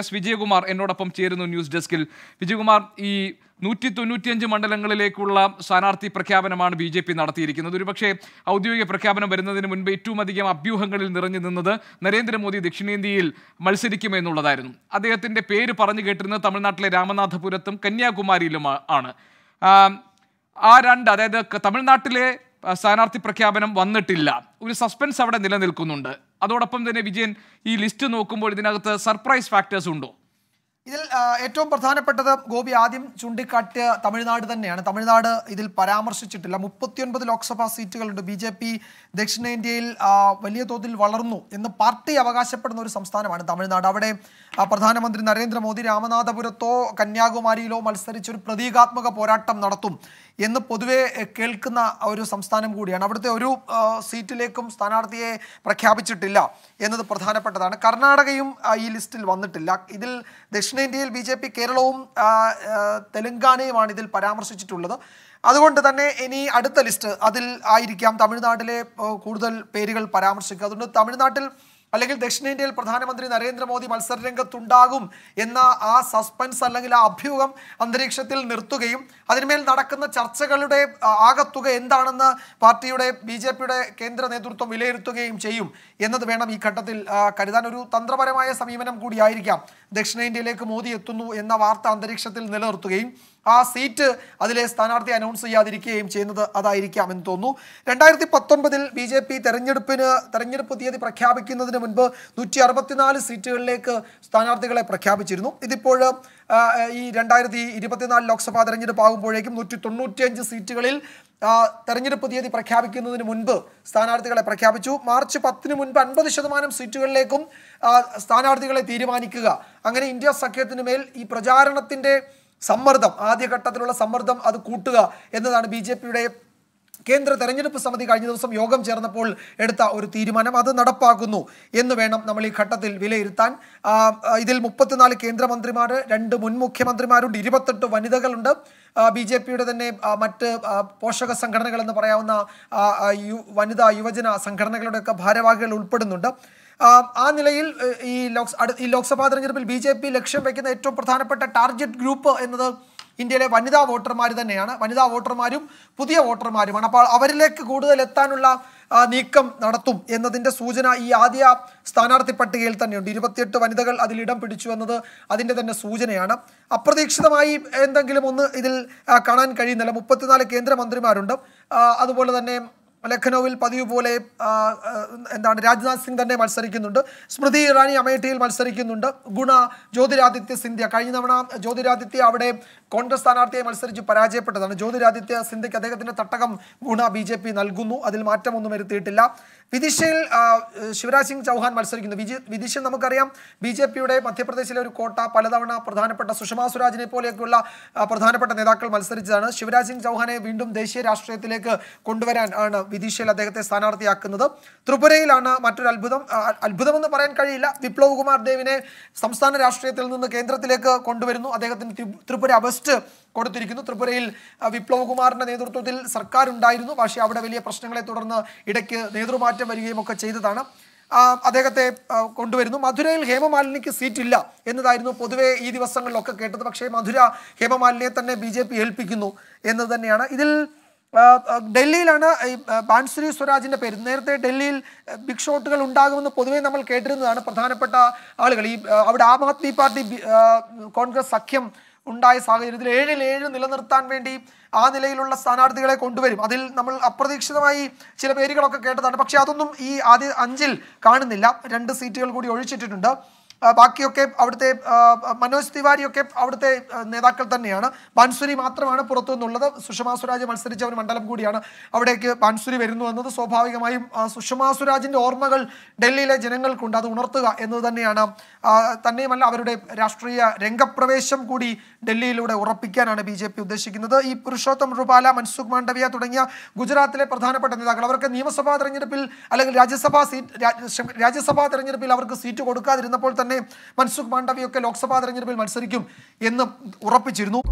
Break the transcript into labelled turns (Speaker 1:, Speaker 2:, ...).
Speaker 1: S Vijayakumar എന്നോടൊപ്പം ചേരുന്നു news ഡെസ്കിൽ വിജയകുമാർ ഈ നൂറ്റി തൊണ്ണൂറ്റിയഞ്ച് മണ്ഡലങ്ങളിലേക്കുള്ള സ്ഥാനാർത്ഥി പ്രഖ്യാപനമാണ് ബി ജെ പി നടത്തിയിരിക്കുന്നത് ഒരുപക്ഷെ ഔദ്യോഗിക പ്രഖ്യാപനം വരുന്നതിന് മുൻപ് ഏറ്റവും അധികം അഭ്യൂഹങ്ങളിൽ നിറഞ്ഞു നിന്നത് നരേന്ദ്രമോദി ദക്ഷിണേന്ത്യയിൽ മത്സരിക്കുമെന്നുള്ളതായിരുന്നു അദ്ദേഹത്തിൻ്റെ പേര് പറഞ്ഞു കേട്ടിരുന്നത് തമിഴ്നാട്ടിലെ രാമനാഥപുരത്തും കന്യാകുമാരിയിലും ആണ് ആ രണ്ട് അതായത് തമിഴ്നാട്ടിലെ സ്ഥാനാർത്ഥി പ്രഖ്യാപനം വന്നിട്ടില്ല ഒരു സസ്പെൻസ് അവിടെ നിലനിൽക്കുന്നുണ്ട് അതോടൊപ്പം തന്നെ വിജയൻ ഈ ലിസ്റ്റ് നോക്കുമ്പോൾ ഇതിനകത്ത് സർപ്രൈസ് ഫാക്ടേഴ്സ് ഉണ്ടോ
Speaker 2: ഇതിൽ ഏറ്റവും പ്രധാനപ്പെട്ടത് ഗോപി ആദ്യം ചൂണ്ടിക്കാട്ടിയ തമിഴ്നാട് തന്നെയാണ് തമിഴ്നാട് ഇതിൽ പരാമർശിച്ചിട്ടില്ല മുപ്പത്തിയൊൻപത് ലോക്സഭാ സീറ്റുകളുണ്ട് ബി ജെ പി ദക്ഷിണേന്ത്യയിൽ വലിയ തോതിൽ വളർന്നു എന്ന് പാർട്ടി അവകാശപ്പെടുന്ന ഒരു സംസ്ഥാനമാണ് തമിഴ്നാട് അവിടെ പ്രധാനമന്ത്രി നരേന്ദ്രമോദി രാമനാഥപുരത്തോ കന്യാകുമാരിയിലോ മത്സരിച്ച് ഒരു പ്രതീകാത്മക പോരാട്ടം നടത്തും എന്ന് പൊതുവെ കേൾക്കുന്ന ഒരു സംസ്ഥാനം കൂടിയാണ് അവിടുത്തെ ഒരു സീറ്റിലേക്കും സ്ഥാനാർത്ഥിയെ പ്രഖ്യാപിച്ചിട്ടില്ല എന്നത് പ്രധാനപ്പെട്ടതാണ് കർണാടകയും ഈ ലിസ്റ്റിൽ വന്നിട്ടില്ല ഇതിൽ ദക്ഷിണ ദക്ഷിണേന്ത്യയിൽ ബി ജെ പി കേരളവും തെലങ്കാനയുമാണ് ഇതിൽ പരാമർശിച്ചിട്ടുള്ളത് അതുകൊണ്ട് തന്നെ ഇനി അടുത്ത ലിസ്റ്റ് അതിൽ ആയിരിക്കാം തമിഴ്നാട്ടിലെ കൂടുതൽ പേരുകൾ പരാമർശിക്കുക അതുകൊണ്ട് തമിഴ്നാട്ടിൽ അല്ലെങ്കിൽ ദക്ഷിണേന്ത്യയിൽ പ്രധാനമന്ത്രി നരേന്ദ്രമോദി രംഗത്തുണ്ടാകും എന്ന ആ സസ്പെൻസ് അല്ലെങ്കിൽ ആ അഭ്യൂഹം അന്തരീക്ഷത്തിൽ നിർത്തുകയും അതിന്മേൽ നടക്കുന്ന ചർച്ചകളുടെ ആകത്തുക എന്താണെന്ന് പാർട്ടിയുടെ ബി ജെ പിയുടെ കേന്ദ്ര നേതൃത്വം വിലയിരുത്തുകയും ചെയ്യും എന്നത് വേണം ഈ ഘട്ടത്തിൽ കരുതാൻ ഒരു തന്ത്രപരമായ സമീപനം കൂടിയായിരിക്കാം ദക്ഷിണേന്ത്യയിലേക്ക് മോദി എത്തുന്നു എന്ന വാർത്ത അന്തരീക്ഷത്തിൽ നിലനിർത്തുകയും ആ സീറ്റ് അതിലെ സ്ഥാനാർത്ഥി അനൗൺസ് ചെയ്യാതിരിക്കുകയും ചെയ്യുന്നത് അതായിരിക്കാം എന്ന് തോന്നുന്നു രണ്ടായിരത്തി പത്തൊൻപതിൽ ബി ജെ പി തെരഞ്ഞെടുപ്പിന് തെരഞ്ഞെടുപ്പ് തീയതി പ്രഖ്യാപിക്കുന്നതിന് മുൻപ് നൂറ്റി അറുപത്തിനാല് സീറ്റുകളിലേക്ക് സ്ഥാനാർത്ഥികളെ പ്രഖ്യാപിച്ചിരുന്നു ഇതിപ്പോൾ ഈ രണ്ടായിരത്തി ഇരുപത്തിനാല് ലോക്സഭാ തെരഞ്ഞെടുപ്പ് ആകുമ്പോഴേക്കും നൂറ്റി തൊണ്ണൂറ്റിയഞ്ച് സീറ്റുകളിൽ തെരഞ്ഞെടുപ്പ് തീയതി പ്രഖ്യാപിക്കുന്നതിന് മുൻപ് സ്ഥാനാർത്ഥികളെ പ്രഖ്യാപിച്ചു മാർച്ച് പത്തിന് മുൻപ് അൻപത് ശതമാനം സീറ്റുകളിലേക്കും സ്ഥാനാർത്ഥികളെ തീരുമാനിക്കുക അങ്ങനെ ഇന്ത്യ മേൽ ഈ പ്രചാരണത്തിൻ്റെ സമ്മർദ്ദം ആദ്യഘട്ടത്തിലുള്ള സമ്മർദ്ദം അത് കൂട്ടുക എന്നതാണ് ബി ജെ പിയുടെ കേന്ദ്ര തെരഞ്ഞെടുപ്പ് സമിതി കഴിഞ്ഞ ദിവസം യോഗം ചേർന്നപ്പോൾ എടുത്ത ഒരു തീരുമാനം അത് നടപ്പാക്കുന്നു എന്ന് വേണം നമ്മൾ ഈ ഘട്ടത്തിൽ വിലയിരുത്താൻ ഇതിൽ മുപ്പത്തിനാല് കേന്ദ്രമന്ത്രിമാർ രണ്ട് മുൻ മുഖ്യമന്ത്രിമാരുണ്ട് ഇരുപത്തെട്ട് വനിതകളുണ്ട് ബി ജെ പിയുടെ തന്നെ മറ്റ് പോഷക സംഘടനകൾ എന്ന് പറയാവുന്ന വനിതാ യുവജന സംഘടനകളുടെയൊക്കെ ഭാരവാഹികൾ ഉൾപ്പെടുന്നുണ്ട് ആ നിലയിൽ ഈ ലോക്സ് ഈ ലോക്സഭാ തെരഞ്ഞെടുപ്പിൽ ബി ജെ പി ലക്ഷ്യം വയ്ക്കുന്ന ഏറ്റവും പ്രധാനപ്പെട്ട ടാർഗറ്റ് ഗ്രൂപ്പ് എന്നത് ഇന്ത്യയിലെ വനിതാ വോട്ടർമാർ തന്നെയാണ് വനിതാ വോട്ടർമാരും പുതിയ വോട്ടർമാരുമാണ് അപ്പോൾ അവരിലേക്ക് കൂടുതൽ എത്താനുള്ള നീക്കം നടത്തും എന്നതിൻ്റെ സൂചന ഈ ആദ്യ സ്ഥാനാർത്ഥി പട്ടികയിൽ തന്നെയുണ്ട് ഇരുപത്തിയെട്ട് വനിതകൾ അതിൽ ഇടം പിടിച്ചു എന്നത് അതിൻ്റെ തന്നെ സൂചനയാണ് അപ്രതീക്ഷിതമായി എന്തെങ്കിലും ഒന്ന് ഇതിൽ കാണാൻ കഴിയുന്നില്ല മുപ്പത്തിനാല് കേന്ദ്രമന്ത്രിമാരുണ്ട് അതുപോലെ തന്നെ ലഖ്നൌവിൽ പതിവ് പോലെ എന്താണ് രാജ്നാഥ് സിംഗ് തന്നെ മത്സരിക്കുന്നുണ്ട് സ്മൃതി ഇറാനി അമേഠിയിൽ മത്സരിക്കുന്നുണ്ട് ഗുണ ജ്യോതിരാദിത്യ സിന്ധ്യ കഴിഞ്ഞ തവണ ജ്യോതിരാദിത്യ അവിടെ കോൺഗ്രസ് സ്ഥാനാർത്ഥിയെ മത്സരിച്ച് പരാജയപ്പെട്ടതാണ് ജ്യോതിരാദിത്യ സിന്ധ്യയ്ക്ക് അദ്ദേഹത്തിന്റെ തട്ടകം ഗുണ ബി ജെ പി നൽകുന്നു അതിൽ മാറ്റമൊന്നും വരുത്തിയിട്ടില്ല വിദിഷയിൽ ശിവരാജ് സിംഗ് ചൗഹാൻ മത്സരിക്കുന്നു വിജി വിദിഷയിൽ നമുക്കറിയാം ബി ജെ പിയുടെ മധ്യപ്രദേശിലെ ഒരു കോട്ട പലതവണ പ്രധാനപ്പെട്ട സുഷമ സ്വരാജിനെ പോലെയൊക്കെയുള്ള പ്രധാനപ്പെട്ട നേതാക്കൾ മത്സരിച്ചതാണ് ശിവരാജ് സിംഗ് ചൗഹാനെ വീണ്ടും ദേശീയ രാഷ്ട്രീയത്തിലേക്ക് കൊണ്ടുവരാൻ ആണ് വിദിശയിൽ അദ്ദേഹത്തെ സ്ഥാനാർത്ഥിയാക്കുന്നത് ത്രിപുരയിലാണ് മറ്റൊരു അത്ഭുതം അത്ഭുതമെന്ന് പറയാൻ കഴിയില്ല വിപ്ലവ് കുമാർ ദേവിനെ സംസ്ഥാന രാഷ്ട്രീയത്തിൽ നിന്ന് കേന്ദ്രത്തിലേക്ക് കൊണ്ടുവരുന്നു അദ്ദേഹത്തിന് ത്രിപുര അഗസ്റ്റ് കൊടുത്തിരിക്കുന്നു ത്രിപുരയിൽ വിപ്ലവ് കുമാറിന്റെ നേതൃത്വത്തിൽ സർക്കാർ ഉണ്ടായിരുന്നു പക്ഷേ അവിടെ വലിയ പ്രശ്നങ്ങളെ തുടർന്ന് ഇടയ്ക്ക് നേതൃമാറ്റം വരികയും ഒക്കെ ചെയ്തതാണ് അദ്ദേഹത്തെ കൊണ്ടുവരുന്നു മധുരയിൽ ഹേമമാലിനിക്ക് സീറ്റില്ല എന്നതായിരുന്നു പൊതുവേ ഈ ദിവസങ്ങളിലൊക്കെ കേട്ടത് പക്ഷേ മധുര ഹേമമാലിനിയെ തന്നെ ബി ഏൽപ്പിക്കുന്നു എന്ന് തന്നെയാണ് ഇതിൽ ഡൽഹിയിലാണ് ഈ ബാൻശ്രീ സ്വരാജിൻ്റെ പേര് നേരത്തെ ഡൽഹിയിൽ ബിഗ് ഷോട്ടുകൾ ഉണ്ടാകുമെന്ന് പൊതുവേ നമ്മൾ കേട്ടിരുന്നതാണ് പ്രധാനപ്പെട്ട ആളുകൾ ഈ അവിടെ ആം ആദ്മി പാർട്ടി കോൺഗ്രസ് സഖ്യം ഉണ്ടായ സാഹചര്യത്തിൽ ഏഴിൽ ഏഴ് നിലനിർത്താൻ വേണ്ടി ആ നിലയിലുള്ള സ്ഥാനാർത്ഥികളെ കൊണ്ടുവരും അതിൽ നമ്മൾ അപ്രതീക്ഷിതമായി ചില പേരുകളൊക്കെ കേട്ടതാണ് പക്ഷേ അതൊന്നും ഈ ആദ്യ അഞ്ചിൽ കാണുന്നില്ല രണ്ട് സീറ്റുകൾ കൂടി ഒഴിച്ചിട്ടിട്ടുണ്ട് ബാക്കിയൊക്കെ അവിടുത്തെ മനോജ് തിവാരിയൊക്കെ അവിടുത്തെ നേതാക്കൾ തന്നെയാണ് ബാൻസുരി മാത്രമാണ് പുറത്തു നിന്നുള്ളത് സുഷമ സ്വരാജ് മത്സരിച്ച ഒരു മണ്ഡലം കൂടിയാണ് അവിടേക്ക് ബാൻസുരി വരുന്നു എന്നത് സ്വാഭാവികമായും സുഷമ സ്വരാജിൻ്റെ ഓർമ്മകൾ ഡൽഹിയിലെ ജനങ്ങൾക്കുണ്ട് അത് ഉണർത്തുക എന്നത് തന്നെയാണ് തന്നെയുമല്ല അവരുടെ രാഷ്ട്രീയ രംഗപ്രവേശം കൂടി ഡൽഹിയിലൂടെ ഉറപ്പിക്കാനാണ് ബി ജെ പി ഉദ്ദേശിക്കുന്നത് ഈ പുരുഷോത്തം റുപാല മൻസുഖ് മാണ്ഡവ്യ തുടങ്ങിയ ഗുജറാത്തിലെ പ്രധാനപ്പെട്ട നേതാക്കൾ അവർക്ക് നിയമസഭാ തെരഞ്ഞെടുപ്പിൽ അല്ലെങ്കിൽ രാജ്യസഭാ സീറ്റ് രാജ്യസഭാ തെരഞ്ഞെടുപ്പിൽ അവർക്ക് സീറ്റ് കൊടുക്കാതിരുന്നപ്പോൾ തന്നെ തന്നെ മൻസുഖ് മാണ്ഡവിയൊക്കെ ലോക്സഭാ തെരഞ്ഞെടുപ്പിൽ മത്സരിക്കും എന്ന് ഉറപ്പിച്ചിരുന്നു